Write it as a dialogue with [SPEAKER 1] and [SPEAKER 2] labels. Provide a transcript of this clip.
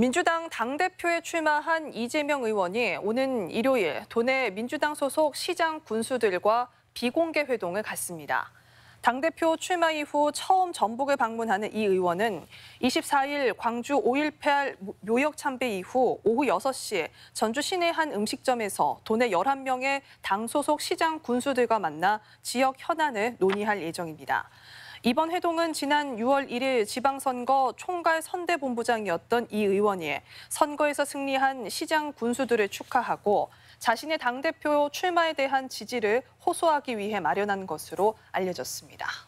[SPEAKER 1] 민주당 당대표에 출마한 이재명 의원이 오는 일요일 도내 민주당 소속 시장 군수들과 비공개 회동을 갖습니다. 당대표 출마 이후 처음 전북을 방문하는 이 의원은 24일 광주 5.18 묘역 참배 이후 오후 6시 전주 시내 한 음식점에서 도내 11명의 당 소속 시장 군수들과 만나 지역 현안을 논의할 예정입니다. 이번 회동은 지난 6월 1일 지방선거 총괄 선대본부장이었던 이 의원이 선거에서 승리한 시장 군수들을 축하하고 자신의 당대표 출마에 대한 지지를 호소하기 위해 마련한 것으로 알려졌습니다.